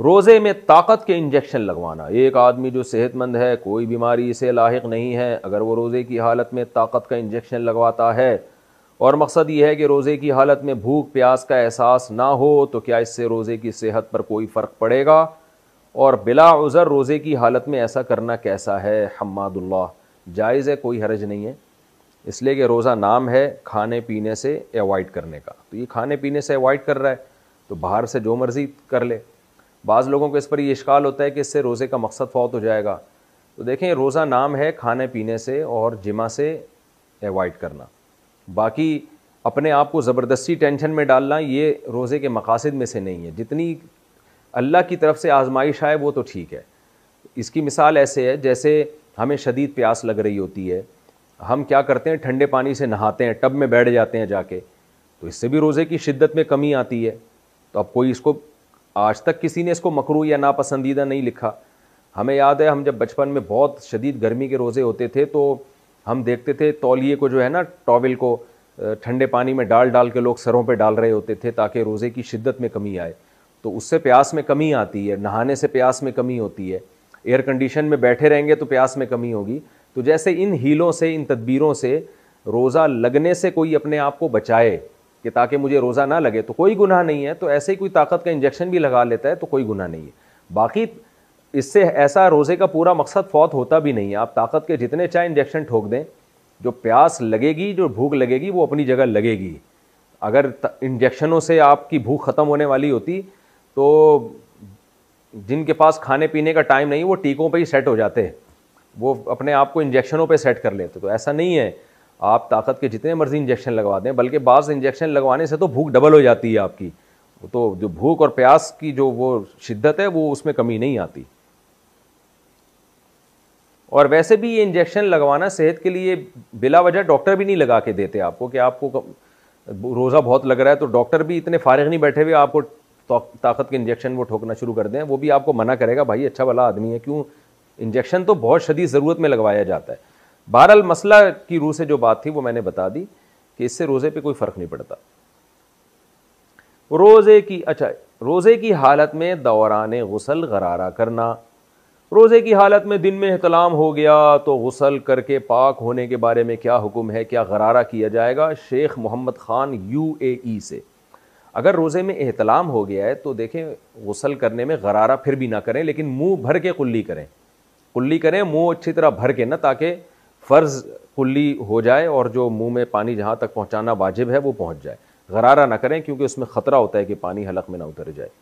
रोज़े में ताकत के इंजेक्शन लगवाना एक आदमी जो सेहतमंद है कोई बीमारी इसे लाक नहीं है अगर वो रोज़े की हालत में ताकत का इंजेक्शन लगवाता है और मकसद ये है कि रोज़े की हालत में भूख प्यास का एहसास ना हो तो क्या इससे रोज़े की सेहत पर कोई फ़र्क पड़ेगा और बिला उज़र रोज़े की हालत में ऐसा करना कैसा है हमदुल्ला जायज़ है कोई हरज नहीं है इसलिए कि रोज़ा नाम है खाने पीने से एवॉड करने का तो ये खाने पीने से एवॉड कर रहा है तो बाहर से जो मर्ज़ी कर ले बाज़ लोगों को इस पर ये इश्काल होता है कि इससे रोज़े का मकसद फौत हो जाएगा तो देखें रोज़ा नाम है खाने पीने से और जिमा से एवॉड करना बाकी अपने आप को ज़बरदस्ती टेंशन में डालना ये रोज़े के मकासद में से नहीं है जितनी अल्लाह की तरफ से आजमाइश आए वो तो ठीक है इसकी मिसाल ऐसे है जैसे हमें शदीद प्यास लग रही होती है हम क्या करते हैं ठंडे पानी से नहाते हैं टब में बैठ जाते हैं जाके तो इससे भी रोज़े की शिद्दत में कमी आती है तो अब कोई इसको आज तक किसी ने इसको मकरू या नापसंदीदा नहीं लिखा हमें याद है हम जब बचपन में बहुत शदीद गर्मी के रोज़े होते थे तो हम देखते थे तोलिए को जो है ना टॉवल को ठंडे पानी में डाल डाल के लोग सरों पर डाल रहे होते थे ताकि रोज़े की शिद्दत में कमी आए तो उससे प्यास में कमी आती है नहाने से प्यास में कमी होती है एयर कंडीशन में बैठे रहेंगे तो प्यास में कमी होगी तो जैसे इन हीलों से इन तदबीरों से रोज़ा लगने से कोई अपने आप को बचाए कि ताकि मुझे रोज़ा ना लगे तो कोई गुनाह नहीं है तो ऐसे ही कोई ताकत का इंजेक्शन भी लगा लेता है तो कोई गुनाह नहीं है बाकी इससे ऐसा रोज़े का पूरा मकसद फौत होता भी नहीं है आप ताकत के जितने चाहे इंजेक्शन ठोक दें जो प्यास लगेगी जो भूख लगेगी वो अपनी जगह लगेगी अगर इंजेक्शनों से आपकी भूख ख़त्म होने वाली होती तो जिनके पास खाने पीने का टाइम नहीं वो टीकों पर ही सेट हो जाते वो अपने आप को इंजेक्शनों पर सेट कर लेते तो ऐसा नहीं है आप ताकत के जितने मर्ज़ी इंजेक्शन लगवा दें बल्कि बाज़ इंजेक्शन लगवाने से तो भूख डबल हो जाती है आपकी तो जो भूख और प्यास की जो वो शिद्दत है वो उसमें कमी नहीं आती और वैसे भी ये इंजेक्शन लगवाना सेहत के लिए बिला वजह डॉक्टर भी नहीं लगा के देते आपको कि आपको रोज़ा बहुत लग रहा है तो डॉक्टर भी इतने फ़ारिग नहीं बैठे हुए आपको तो ताकत के इंजेक्शन वो ठोकना शुरू कर दें वो भी आपको मना करेगा भाई अच्छा भला आदमी है क्यों इंजेक्शन तो बहुत शदीद ज़रूरत में लगवाया जाता है बहरहाल मसला की रूह से जो बात थी वो मैंने बता दी कि इससे रोज़े पे कोई फ़र्क नहीं पड़ता रोज़े की अच्छा रोज़े की हालत में दौरान गसल गरारा करना रोज़े की हालत में दिन में अहतलाम हो गया तो गसल करके पाक होने के बारे में क्या हुक्म है क्या गरारा किया जाएगा Sheikh Mohammed Khan U A E से अगर रोज़े में अहतलाम हो गया है तो देखें गसल करने में गरारा फिर भी ना करें लेकिन मुंह भर के कुल्ली करें कुल्ली करें मुंह अच्छी तरह भर के ना ताकि फ़र्ज़ कुल्ली हो जाए और जो मुंह में पानी जहाँ तक पहुँचाना वाजिब है वो पहुँच जाए गरारा ना करें क्योंकि उसमें ख़तरा होता है कि पानी हलक में ना उतर जाए